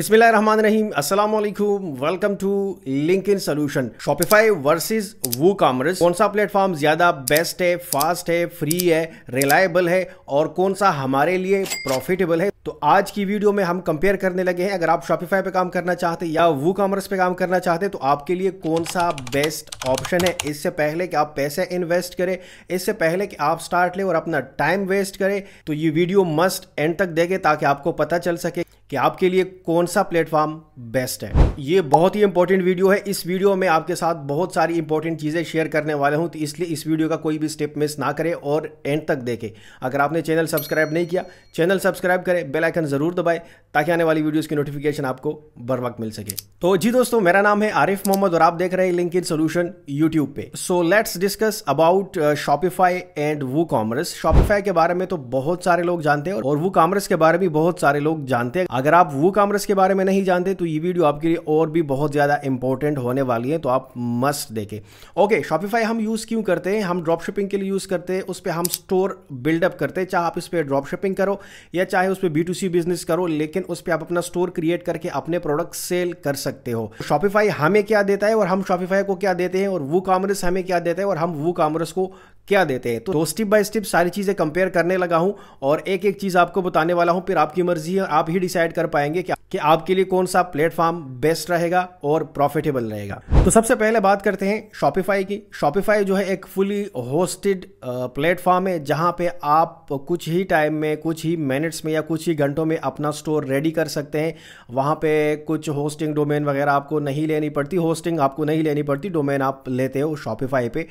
रहमान रहीम वालेकुम welcome to link in solution Shopify versus WooCommerce कौन सा प्लेटफॉर्म ज्यादा बेस्ट है फास्ट है फ्री है रिलायबल है और कौन सा हमारे लिए प्रॉफिटेबल है तो आज की वीडियो में हम कंपेयर करने लगे हैं अगर आप शॉपिफाई पे काम करना चाहते हैं या वो कॉमर्स पे काम करना चाहते हैं तो आपके लिए कौन सा बेस्ट ऑप्शन है इससे पहले कि आप पैसे इन्वेस्ट करें इससे पहले कि आप स्टार्ट लें और अपना टाइम वेस्ट करें तो ये वीडियो मस्ट एंड तक देखें ताकि आपको पता चल सके कि आपके लिए कौन सा प्लेटफॉर्म बेस्ट है ये बहुत ही इंपॉर्टेंट वीडियो है इस वीडियो में आपके साथ बहुत सारी इंपॉर्टेंट चीज़ें शेयर करने वाले हूं तो इसलिए इस वीडियो का कोई भी स्टेप मिस ना करें और एंड तक देखें अगर आपने चैनल सब्सक्राइब नहीं किया चैनल सब्सक्राइब करें बेल आइकन ज़रूर दबाए ताकि आने वाली वीडियोज़ की नोटिफिकेशन आपको बर वक्त मिल सके तो जी दोस्तों मेरा नाम है आरिफ मोहम्मद और आप देख रहे हैं लिंक इन सोल्यूशन यूट्यूब पे so let's discuss about Shopify and WooCommerce Shopify के बारे में तो बहुत सारे लोग जानते हैं और वो कॉमर्स के बारे में बहुत सारे लोग जानते हैं अगर आप वो कॉमर्स के बारे में नहीं जानते तो ये वीडियो आपके लिए और भी बहुत ज़्यादा इंपॉर्टेंट होने वाली है तो आप मस्ट देखें ओके शॉपिफाई हम यूज़ क्यों करते हैं हम ड्रॉप शिपिंग के लिए यूज़ करते हैं उस पर हम स्टोर बिल्डअप करते हैं चाहे आप इस पर ड्रॉप शिपिंग करो या चाहे उस पर बी टू सी बिजनेस करो लेकिन उस पर आप अपना स्टोर क्रिएट करके अपने प्रोडक्ट सेल कर सकते हो शॉपिफाई हमें क्या देता है और हम शॉपिफाई को क्या देते हैं और वो कॉमर्स हमें क्या देता है और हम वो कॉमर्स को क्या देते हैं तो स्टेप बाय स्टेप सारी चीज़ें कंपेयर करने लगा हूं और एक एक चीज़ आपको बताने वाला हूं फिर आपकी मर्जी है आप ही डिसाइड कर पाएंगे कि कि आपके लिए कौन सा प्लेटफॉर्म बेस्ट रहेगा और प्रॉफिटेबल रहेगा तो सबसे पहले बात करते हैं शॉपिफाई की शॉपिफाई जो है एक फुली होस्टेड प्लेटफॉर्म है जहां पे आप कुछ ही टाइम में कुछ ही मिनट्स में या कुछ ही घंटों में अपना स्टोर रेडी कर सकते हैं वहां पे कुछ होस्टिंग डोमेन वगैरह आपको नहीं लेनी पड़ती होस्टिंग आपको नहीं लेनी पड़ती डोमेन आप लेते हो शॉपिफाई पे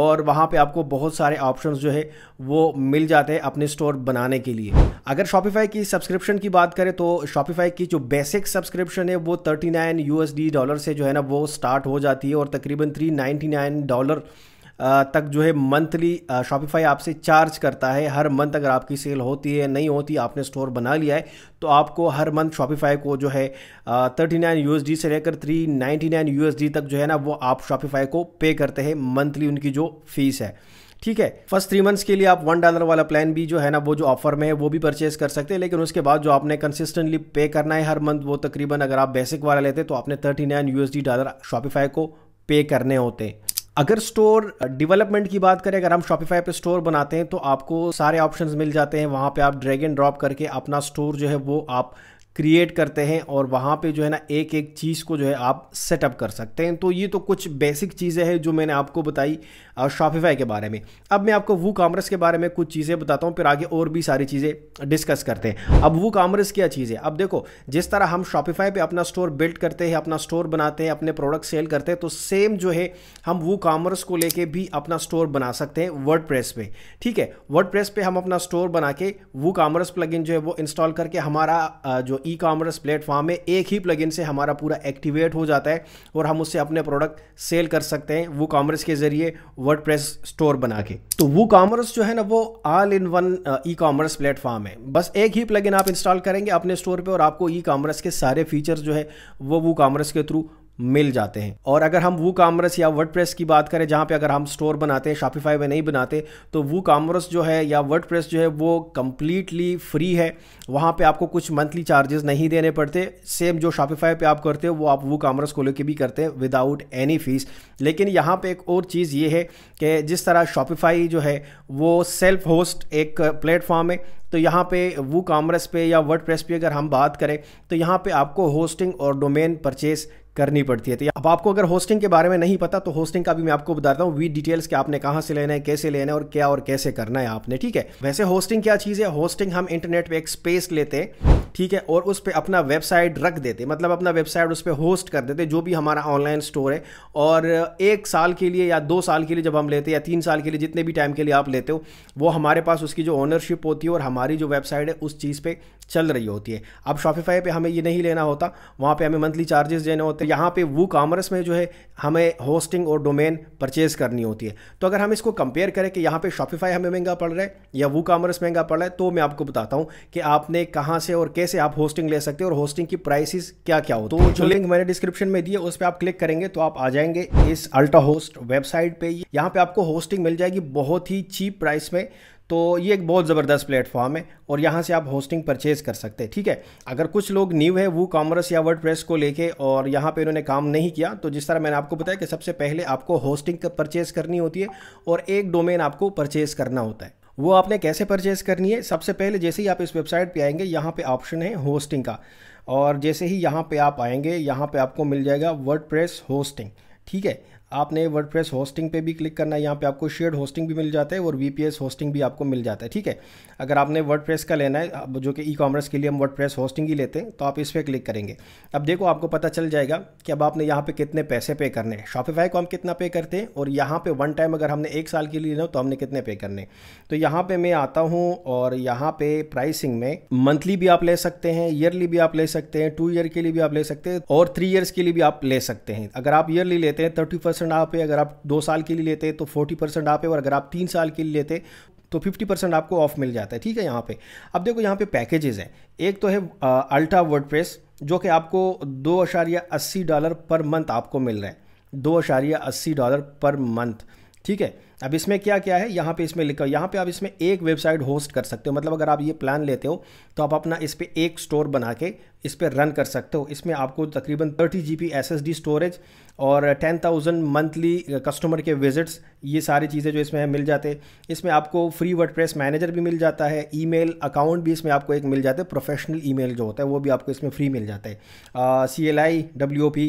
और वहाँ पे आपको बहुत सारे ऑप्शन जो है वो मिल जाते हैं अपने स्टोर बनाने के लिए अगर शॉपिफाई की सब्सक्रिप्शन की बात करें तो शॉपिफाई की जो बेसिक सब्सक्रिप्शन है वो थर्टी नाइन यू डॉलर से जो है ना वो स्टार्ट हो जाती है और तकरीबन थ्री नाइन्टी नाइन डॉलर तक जो है मंथली शॉपिफाई आपसे चार्ज करता है हर मंथ अगर आपकी सेल होती है नहीं होती आपने स्टोर बना लिया है तो आपको हर मंथ शॉपिफाई को जो है थर्टी नाइन यू से लेकर थ्री नाइन्टी नाइन यू तक जो है ना वो आप शॉपिफाई को पे करते हैं मंथली उनकी जो फीस है ठीक है फर्स्ट थ्री मंथ्स के लिए आप वन डॉलर वाला प्लान भी जो है ना वो जो ऑफर में है वो भी परचेज कर सकते हैं लेकिन उसके बाद जो आपने कंसिस्टेंटली पे करना है हर मंथ वो तकरीबन अगर आप बेसिक वाला लेते तो आपने thirty nine USD dollar Shopify को पे करने होते हैं अगर स्टोर डेवलपमेंट की बात करें अगर हम शॉपिफाई पे स्टोर बनाते हैं तो आपको सारे ऑप्शंस मिल जाते हैं वहाँ पे आप ड्रैग एंड ड्रॉप करके अपना स्टोर जो है वो आप क्रिएट करते हैं और वहाँ पे जो है ना एक एक चीज़ को जो है आप सेटअप कर सकते हैं तो ये तो कुछ बेसिक चीज़ें हैं जो मैंने आपको बताई शॉपिफाई के बारे में अब मैं आपको वो कामर्स के बारे में कुछ चीज़ें बताता हूँ फिर आगे और भी सारी चीज़ें डिस्कस करते हैं अब वो कामर्स क्या चीज़ है अब देखो जिस तरह हम शॉपिफाई पर अपना स्टोर बिल्ड करते हैं अपना स्टोर बनाते हैं अपने प्रोडक्ट सेल करते हैं तो सेम जो है हम वो कामर्स को लेके भी अपना स्टोर बना सकते हैं वर्ड प्रेस पे ठीक है वर्ड प्रेस पे हम अपना स्टोर बना के वो कामर्स प्लग जो है वो इंस्टॉल करके हमारा जो जो ई कॉमर्स प्लेटफॉर्म में एक ही प्लगइन से हमारा पूरा एक्टिवेट हो जाता है और हम उससे अपने प्रोडक्ट सेल कर सकते हैं वो कॉमर्स के जरिए वर्ड स्टोर बना के तो वो कॉमर्स जो है ना वो all in one ecommerce platform है बस एक ही प्लगइन आप इंस्टॉल करेंगे अपने स्टोर पर और आपको ई कॉमर्स के सारे फीचर्स जो है वो वो कॉमर्स के थ्रू मिल जाते हैं और अगर हम वो कामरस या वर्ड की बात करें जहाँ पे अगर हम स्टोर बनाते हैं शापिफाई में नहीं बनाते तो वो कामरस जो है या वर्ड जो है वो कम्प्लीटली फ्री है वहाँ पर आपको कुछ मंथली चार्जेस नहीं देने पड़ते सेम जो शापिफाई पे आप करते हो वो आप वो कामरस को लेकर भी करते हैं विदाउट एनी फीस लेकिन यहाँ पे एक और चीज़ ये है कि जिस तरह शॉपिफाई जो है वो सेल्फ होस्ट एक प्लेटफॉर्म है तो यहाँ पे वो कामरस पे या वर्ड पे अगर हम बात करें तो यहाँ पे आपको होस्टिंग और डोमेन परचेज करनी पड़ती है तो अब आपको अगर होस्टिंग के बारे में नहीं पता तो होस्टिंग का भी मैं आपको बताता हूँ वी डिटेल्स के आपने कहाँ से लेना है कैसे लेना है और क्या और कैसे करना है आपने ठीक है वैसे होस्टिंग क्या चीज़ है होस्टिंग हम इंटरनेट पर एक स्पेस लेते हैं ठीक है और उस पर अपना वेबसाइट रख देते मतलब अपना वेबसाइट उस पर होस्ट कर देते जो भी हमारा ऑनलाइन स्टोर है और एक साल के लिए या दो साल के लिए जब हम लेते या तीन साल के लिए जितने भी टाइम के लिए आप लेते हो वो हमारे पास उसकी जो ओनरशिप होती है और हमारी जो वेबसाइट है उस चीज़ पर चल रही होती है अब शॉपिफाई पर हमें ये नहीं लेना होता वहाँ पर हमें मंथली चार्जेस देने होते हैं यहाँ पे वो कामर्स में जो है हमें होस्टिंग और डोमेन परचेज करनी होती है तो अगर हम इसको कंपेयर करें कि यहाँ पे शॉपिफाई हमें महंगा पड़ रहा है या वो कामर्स महंगा पड़ रहा है तो मैं आपको बताता हूँ कि आपने कहाँ से और कैसे आप होस्टिंग ले सकते हो और होस्टिंग की प्राइसिस क्या क्या हो तो जो लिंक मैंने डिस्क्रिप्शन में दी है उस पर आप क्लिक करेंगे तो आप आ जाएंगे इस अल्ट्रा होस्ट वेबसाइट पर यहाँ पर आपको होस्टिंग मिल जाएगी बहुत ही चीप प्राइस में तो ये एक बहुत ज़बरदस्त प्लेटफॉर्म है और यहाँ से आप होस्टिंग परचेज़ कर सकते हैं ठीक है अगर कुछ लोग न्यू है वो कॉमर्स या वर्ड प्रेस को लेके और यहाँ पे इन्होंने काम नहीं किया तो जिस तरह मैंने आपको बताया कि सबसे पहले आपको होस्टिंग परचेज़ करनी होती है और एक डोमेन आपको परचेज़ करना होता है वो आपने कैसे परचेज़ करनी है सबसे पहले जैसे ही आप इस वेबसाइट पर आएंगे यहाँ पर ऑप्शन है होस्टिंग का और जैसे ही यहाँ पर आप आएंगे यहाँ पर आपको मिल जाएगा वर्ड होस्टिंग ठीक है आपने वर्ड प्रेस होस्टिंग पे भी क्लिक करना है यहाँ पे आपको शेयर्ड होस्टिंग भी मिल जाता है और एस होस्टिंग भी आपको मिल जाता है ठीक है अगर आपने वर्ड प्रेस का लेना है जो कि ई कॉमर्स के लिए हम वर्ड प्रेस होस्टिंग ही लेते हैं तो आप इस पर क्लिक करेंगे अब देखो आपको पता चल जाएगा कि अब आपने यहाँ पर कितने पैसे पे करने हैं शॉपिफाई को हम कितना पे करते हैं और यहाँ पर वन टाइम अगर हमने एक साल के लिए लेना तो हमने कितने पे करने तो यहाँ पर मैं आता हूँ और यहाँ पर प्राइसिंग में मंथली भी आप ले सकते हैं ईयरली भी आप ले सकते हैं टू ईयर के लिए भी आप ले सकते हैं और थ्री ईयर्स के लिए भी आप ले सकते हैं अगर आप ईयरली लेते हैं थर्टी परसेंट आप है अगर आप दो साल के लिए लेते तो फोर्टी परसेंट आप है और अगर आप तीन साल के लिए लेते तो फिफ्टी परसेंट आपको ऑफ मिल जाता है ठीक है यहाँ पे अब देखो यहाँ पे पैकेजेस हैं एक तो है अल्ट्रा वर्ड जो कि आपको दो अशारिया अस्सी डॉलर पर मंथ आपको मिल रहा है दो अशारिया अस्सी डॉलर पर मंथ ठीक है अब इसमें क्या क्या है यहाँ पे इसमें लिखा यहाँ पे आप इसमें एक वेबसाइट होस्ट कर सकते हो मतलब अगर आप ये प्लान लेते हो तो आप अपना इस पर एक स्टोर बना के इस पर रन कर सकते हो इसमें आपको तकरीबन thirty G B S S D storage और टेन थाउजेंड मंथली कस्टमर के विजिट्स ये सारी चीज़ें जो इसमें मिल जाते इसमें आपको फ्री वर्ड प्रेस मैनेजर भी मिल जाता है मेल अकाउंट भी इसमें आपको एक मिल जाता है प्रोफेशनल मेल जो होता है वो भी आपको इसमें फ्री मिल जाता है C L I W O P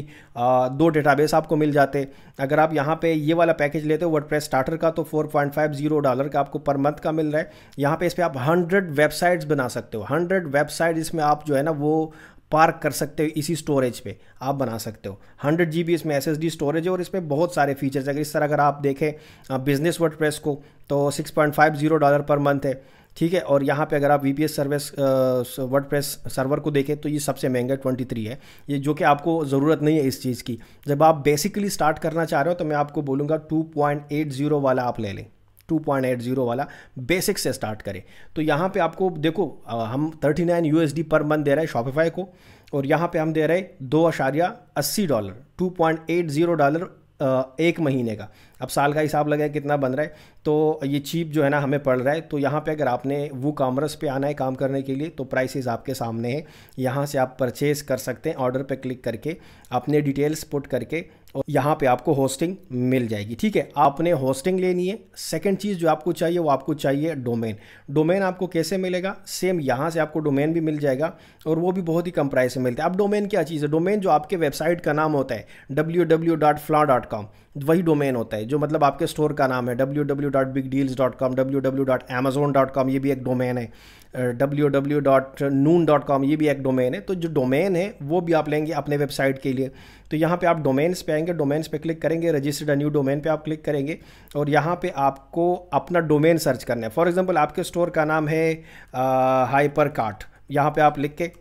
दो डेटाबेस आपको मिल जाते अगर आप यहाँ पे ये वाला पैकेज लेते हो वर्ड प्रेस स्टार्टर का तो four point five zero dollar का आपको पर मंथ का मिल रहा है यहाँ पे इस पर आप हंड्रेड वेबसाइट्स बना सकते हो हंड्रेड वेबसाइट इसमें आप जो है ना वो पार्क कर सकते हो इसी स्टोरेज पे आप बना सकते हो हंड्रेड जी इसमें एस स्टोरेज है और इसमें बहुत सारे फीचर्स अगर इस तरह अगर आप देखें बिजनेस वर्ड प्रेस को तो सिक्स डॉलर पर मंथ है ठीक है और यहाँ पे अगर आप V P S service WordPress server को देखें तो ये सबसे महंगा ट्वेंटी थ्री है ये जो कि आपको ज़रूरत नहीं है इस चीज़ की जब आप बेसिकली स्टार्ट करना चाह रहे हो तो मैं आपको बोलूँगा टू पॉइंट एट जीरो वाला आप ले लें 2.80 वाला बेसिक से स्टार्ट करें तो यहाँ पे आपको देखो हम 39 नाइन यू पर मंथ दे रहे हैं शॉपिफाई को और यहाँ पे हम दे रहे हैं दो अशारिया अस्सी dollar two point eight zero dollar एक महीने का अब साल का हिसाब लगे कितना बन रहा है तो ये चीप जो है ना हमें पड़ रहा है तो यहाँ पे अगर आपने वो कामर्स पे आना है काम करने के लिए तो प्राइसेस आपके सामने हैं यहाँ से आप परचेज़ कर सकते हैं ऑर्डर पे क्लिक करके अपने डिटेल्स पुट करके और यहाँ पे आपको होस्टिंग मिल जाएगी ठीक है आपने होस्टिंग लेनी है सेकंड चीज़ जो आपको चाहिए वो आपको चाहिए डोमेन डोमेन आपको कैसे मिलेगा सेम यहाँ से आपको डोमेन भी मिल जाएगा और वो भी बहुत ही कम प्राइस में मिलता है अब डोमेन क्या चीज़ है डोमेन जो आपके वेबसाइट का नाम होता है डब्ल्यू वही डोमेन होता है जो मतलब आपके स्टोर का नाम है W W dot big deals dot com W W dot Amazon dot com ये भी एक डोमेन है W W dot Noon dot com ये भी एक डोमेन है तो जो डोमेन है वो भी आप लेंगे अपने वेबसाइट के लिए तो यहाँ पे आप डोमेन्स पे आएंगे डोमेन्स पे क्लिक करेंगे रजिस्टर्ड न्यू डोमेन पे आप क्लिक करेंगे और यहाँ पे आपको अपना डोमेन सर्च करना है फॉर एग्जाम्पल आपके स्टोर का नाम है हाइपर कार्ट यहाँ पर आप लिख के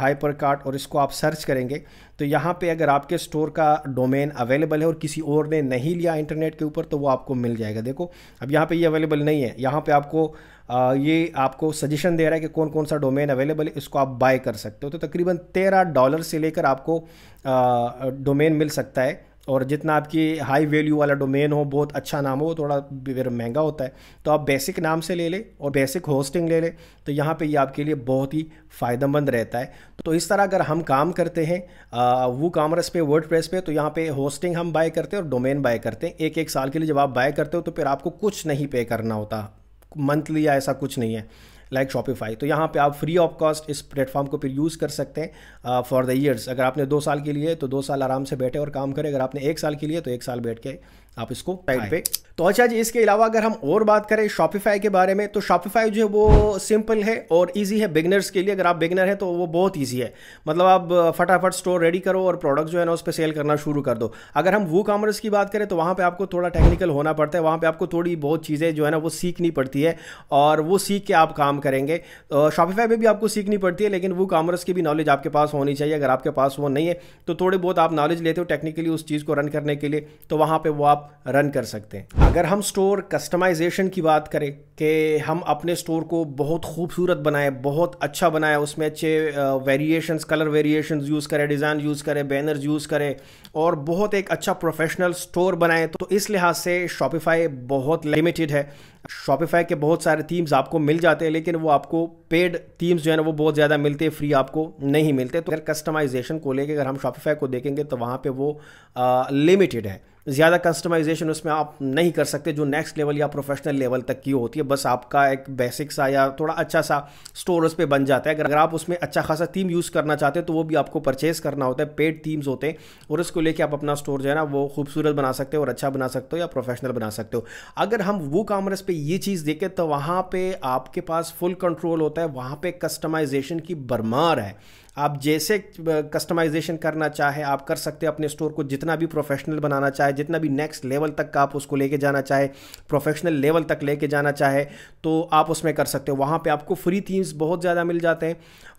हाइपर कार्ट और इसको आप सर्च करेंगे तो यहाँ पे अगर आपके स्टोर का डोमेन अवेलेबल है और किसी और ने नहीं लिया इंटरनेट के ऊपर तो वो आपको मिल जाएगा देखो अब यहाँ पे ये यह अवेलेबल नहीं है यहाँ पे आपको आ, ये आपको सजेशन दे रहा है कि कौन कौन सा डोमेन अवेलेबल है इसको आप बाय कर सकते हो तो तकरीबन तेरह डॉलर से लेकर आपको डोमेन मिल सकता है और जितना आपकी हाई वैल्यू वाला डोमेन हो बहुत अच्छा नाम हो थोड़ा फिर महंगा होता है तो आप बेसिक नाम से ले लें और बेसिक होस्टिंग ले लें तो यहाँ पे ये आपके लिए बहुत ही फ़ायदेमंद रहता है तो इस तरह अगर हम काम करते हैं वो कामर्स पे वर्ड प्रेस पे तो यहाँ पे होस्टिंग हम बाय करते हैं और डोमेन बाय करते हैं एक एक साल के लिए जब आप बाय करते हो तो फिर आपको कुछ नहीं पे करना होता मंथली या ऐसा कुछ नहीं है लाइक शॉपिफाई तो यहाँ पे आप फ्री ऑफ कॉस्ट इस प्लेटफॉर्म को फिर यूज़ कर सकते हैं फॉर द ईयर्स अगर आपने दो साल के लिए तो दो साल आराम से बैठे और काम करें अगर आपने एक साल के लिए तो एक साल बैठ के आप इसको साइड पे तो अच्छा जी इसके अलावा अगर हम और बात करें शॉपिफाई के बारे में तो शॉपिफाई जो है वो सिंपल है और इजी है बिगनर्स के लिए अगर आप बिगनर हैं तो वो बहुत इजी है मतलब आप फटाफट स्टोर रेडी करो और प्रोडक्ट जो है ना उस पर सेल करना शुरू कर दो अगर हम वो कामर्स की बात करें तो वहाँ पर आपको थोड़ा टेक्निकल होना पड़ता है वहाँ पर आपको थोड़ी बहुत चीज़ें जो है ना वो सीखनी पड़ती है और वो सीख के आप काम करेंगे शॉपिफाई में भी आपको सीखनी पड़ती है लेकिन वो कामर्स की भी नॉलेज आपके पास होनी चाहिए अगर आपके पास वो नहीं है तो थोड़े बहुत आप नॉलेज लेते हो टेक्निकली उस चीज़ को रन करने के लिए तो वहाँ पर वो आप रन कर सकते हैं अगर हम स्टोर कस्टमाइजेशन की बात करें कि हम अपने स्टोर को बहुत खूबसूरत बनाए बहुत अच्छा बनाए उसमें अच्छे वेरिएशंस कलर वेरिएशंस यूज़ करें डिज़ाइन यूज़ करें बैनर्स यूज़ करें और बहुत एक अच्छा प्रोफेशनल स्टोर बनाए तो इस लिहाज से शॉपिफाई बहुत लिमिटेड है शॉपिफाई के बहुत सारे थीम्स आपको मिल जाते हैं लेकिन वो आपको पेड थीम्स जो है ना वो बहुत ज़्यादा मिलते हैं फ्री आपको नहीं मिलते तो अगर कस्टमाइजेशन को लेकर अगर हम शॉपिफाई को देखेंगे तो वहाँ पर वो लिमिटेड है ज़्यादा कस्टमाइजेशन उसमें आप नहीं कर सकते जो नेक्स्ट लेवल या प्रोफेशनल लेवल तक की होती है बस आपका एक बेसिक सा या थोड़ा अच्छा सा स्टोर उस पर बन जाता है अगर आप उसमें अच्छा खासा थीम यूज़ करना चाहते हैं तो वो भी आपको परचेज़ करना होता है पेड थीम्स होते हैं और उसको लेके आप अपना स्टोर जो है ना वो खूबसूरत बना सकते हो और अच्छा बना सकते हो या प्रोफेशनल बना सकते हो अगर हम वो कामर्स पर ये चीज़ देखें तो वहाँ पर आपके पास फुल कंट्रोल होता है वहाँ पर कस्टमाइजेशन की भरमार है आप जैसे कस्टमाइजेशन करना चाहे आप कर सकते हैं अपने स्टोर को जितना भी प्रोफेशनल बनाना चाहे जितना भी नेक्स्ट लेवल तक का आप उसको लेके जाना चाहे प्रोफेशनल लेवल तक लेके जाना चाहे तो आप उसमें कर सकते हो वहाँ पे आपको फ्री थीम्स बहुत ज़्यादा मिल जाते हैं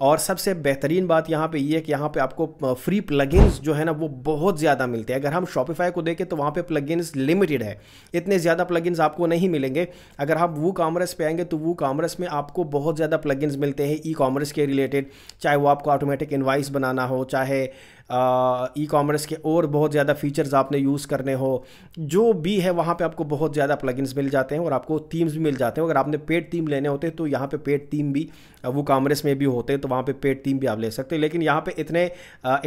और सबसे बेहतरीन बात यहाँ पर ये है कि यहाँ पर आपको फ्री प्लगइन्स जो है ना वो बहुत ज़्यादा मिलते हैं अगर हम शॉपिफाई को देखें तो वहाँ पर प्लगिनस लिमिटेड है इतने ज़्यादा प्लगिनस आपको नहीं मिलेंगे अगर आप वो कामर्स पर आएंगे तो वो कामर्स में आपको बहुत ज़्यादा प्लगिनस मिलते हैं ई कॉमर्स के रिलेटेड चाहे वो आपको ऑटोमेटिक इन्वाइस बनाना हो चाहे ई कॉमर्स के और बहुत ज़्यादा फीचर्स आपने यूज़ करने हो जो भी है वहाँ पे आपको बहुत ज़्यादा प्लगइन्स मिल जाते हैं और आपको थीम्स भी मिल जाते हैं अगर आपने पेड थीम लेने होते हैं तो यहाँ पे पेड थीम भी वो कॉमर्स में भी होते हैं तो वहाँ पे पेड थीम भी आप ले सकते हैं लेकिन यहाँ पे इतने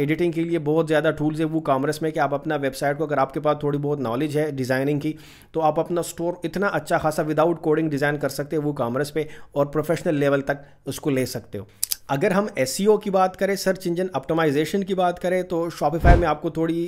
एडिटिंग के लिए बहुत ज़्यादा टूल्स है वो कॉमर्स में कि आप अपना वेबसाइट को अगर आपके पास थोड़ी बहुत नॉलेज है डिज़ाइनिंग की तो आप अपना स्टोर इतना अच्छा खासा विदाउट कोडिंग डिज़ाइन कर सकते हो वो कॉमर्स पर और प्रोफेशनल लेवल तक उसको ले सकते हो अगर हम एस e की बात करें सर्च इंजन ऑप्टोमाइजेशन की बात करें तो शॉपिफाई में आपको थोड़ी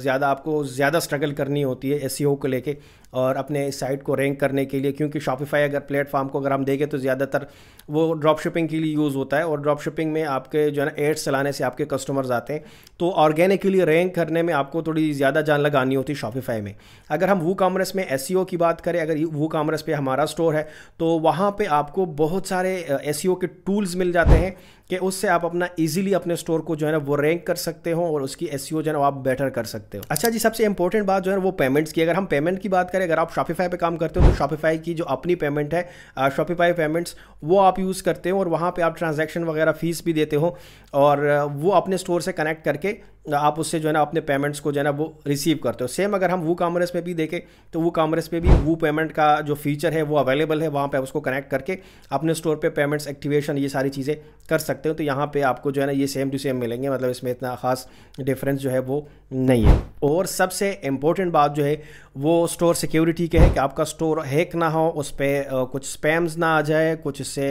ज़्यादा आपको ज़्यादा स्ट्रगल करनी होती है एस e को लेके और अपने साइट को रैंक करने के लिए क्योंकि शॉपिफाई अगर प्लेटफॉर्म को अगर हम देखें तो ज़्यादातर वो ड्रॉप शिपिंग के लिए यूज़ होता है और ड्रॉप शिपिंग में आपके जो है ना एड्स चलाने से आपके कस्टमर्स आते हैं तो ऑर्गेनिकली रैंक करने में आपको थोड़ी ज़्यादा जान लगानी होती है शॉपिफाई में अगर हम वो कामर्स में एस e की बात करें अगर वो कामर्स पर हमारा स्टोर है तो वहाँ पर आपको बहुत सारे एस e के टूल्स मिल जाते हैं कि उससे आप अपना इजीली अपने स्टोर को जो है ना वो रैंक कर सकते हो और उसकी एस e जो है ना आप बेटर कर सकते हो अच्छा जी सबसे इंपॉर्टेंट बात जो है वो पेमेंट्स की अगर हम पेमेंट की बात करें अगर आप शॉपिफाई पे काम करते हो तो शॉपिफाई की जो अपनी पेमेंट है शॉपिफाई पेमेंट्स वो आप यूज़ करते हो और वहाँ पे आप ट्रांजैक्शन वगैरह फीस भी देते हो और वो अपने स्टोर से कनेक्ट करके आप उससे जो है ना अपने पेमेंट्स को जो है ना वो रिसीव करते हो सेम अगर हम वो कामर्स में भी देखें तो वो कामर्स में भी वो पेमेंट का जो फीचर है वो अवेलेबल है वहाँ पे उसको कनेक्ट करके अपने स्टोर पे पेमेंट्स एक्टिवेशन ये सारी चीज़ें कर सकते हो तो यहाँ पे आपको जो है ना ये सेम टू सेम मिलेंगे मतलब इसमें इतना खास डिफरेंस जो है वो नहीं है और सबसे इम्पोर्टेंट बात जो है वो स्टोर सिक्योरिटी के हैं कि आपका स्टोर हैक ना हो उस पर कुछ स्पैम्स ना आ जाए कुछ इससे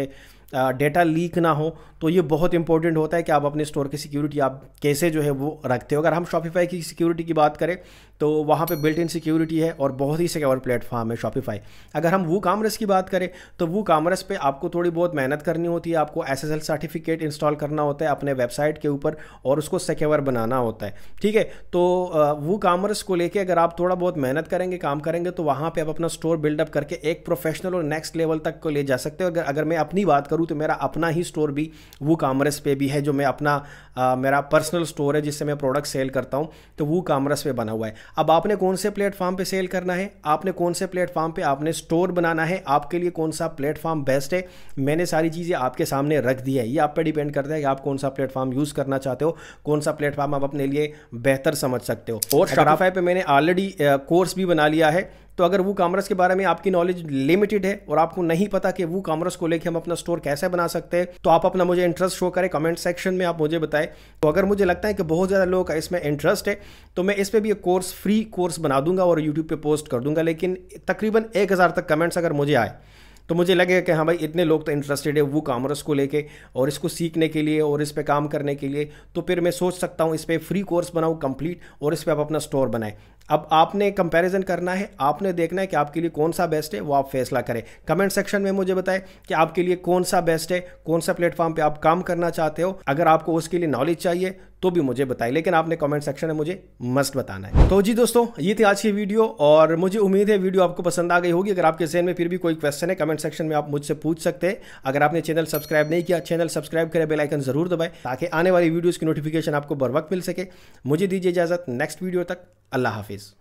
डेटा लीक ना हो तो ये बहुत इंपॉर्टेंट होता है कि आप अपने स्टोर की सिक्योरिटी आप कैसे जो है वो रखते हो अगर हम शॉपिफाई की सिक्योरिटी की बात करें तो वहाँ पे बिल्ट इन सिक्योरिटी है और बहुत ही सिक्योर प्लेटफॉर्म है शॉपिफाई अगर हम वो कामरस की बात करें तो वो कामरस पे आपको थोड़ी बहुत मेहनत करनी होती है आपको एस सर्टिफिकेट इंस्टॉल करना होता है अपने वेबसाइट के ऊपर और उसको सिक्योर बनाना होता है ठीक है तो वो कामरस को लेकर अगर आप थोड़ा बहुत मेहनत करेंगे काम करेंगे तो वहाँ पर आप अपना स्टोर बिल्डअप करके एक प्रोफेशनल और नेक्स्ट लेवल तक को ले जा सकते हो अगर मैं अपनी बात करूँ करूँ तो मेरा अपना ही स्टोर भी वो कामरस पे भी है जो मैं अपना आ, मेरा पर्सनल स्टोर है जिससे मैं प्रोडक्ट सेल करता हूँ तो वो कामरस पे बना हुआ है अब आपने कौन से प्लेटफॉर्म पे सेल करना है आपने कौन से प्लेटफॉर्म पे आपने स्टोर बनाना है आपके लिए कौन सा प्लेटफॉर्म बेस्ट है मैंने सारी चीज़ें आपके सामने रख दी है ये आप पर डिपेंड करता है कि आप कौन सा प्लेटफॉर्म यूज़ करना चाहते हो कौन सा प्लेटफॉर्म आप अपने लिए बेहतर समझ सकते हो और शराफा पे मैंने ऑलरेडी कोर्स भी बना लिया है तो अगर वो कॉमर्स के बारे में आपकी नॉलेज लिमिटेड है और आपको नहीं पता कि वो कॉमर्स को लेकर हम अपना स्टोर कैसे बना सकते हैं तो आप अपना मुझे इंटरेस्ट शो करें कमेंट सेक्शन में आप मुझे बताएं तो अगर मुझे लगता है कि बहुत ज़्यादा लोगों का इसमें इंटरेस्ट है तो मैं इस पर भी एक कोर्स फ्री कोर्स बना दूंगा और यूट्यूब पर पोस्ट कर दूंगा लेकिन तकरीबन एक हज़ार तक कमेंट्स अगर मुझे आए तो मुझे लगेगा कि हाँ भाई इतने लोग तो इंटरेस्टेड है वो कामर्स को लेके और इसको सीखने के लिए और इस पर काम करने के लिए तो फिर मैं सोच सकता हूँ इस पर फ्री कोर्स बनाऊँ कंप्लीट और इस पर आप अपना स्टोर बनाएं अब आपने कंपैरिजन करना है आपने देखना है कि आपके लिए कौन सा बेस्ट है वो आप फैसला करें कमेंट सेक्शन में मुझे बताएं कि आपके लिए कौन सा बेस्ट है कौन सा प्लेटफॉर्म पे आप काम करना चाहते हो अगर आपको उसके लिए नॉलेज चाहिए तो भी मुझे बताए लेकिन आपने कमेंट सेक्शन में मुझे मस्ट बताना है तो जी दोस्तों ये थी आज की वीडियो और मुझे उम्मीद है वीडियो आपको पसंद आ गई होगी अगर आपके जहन में फिर भी कोई क्वेश्चन है कमेंट सेक्शन में आप मुझसे पूछ सकते हैं अगर आपने चैनल सब्सक्राइब नहीं किया चैनल सब्सक्राइब करें बेलाइकन जरूर दबाए ताकि आने वाली वीडियोज़ की नोटिफिकेशन आपको बर वक्त मिल सके मुझे दीजिए इजाज़त नेक्स्ट वीडियो तक अल्लाह हाफिज़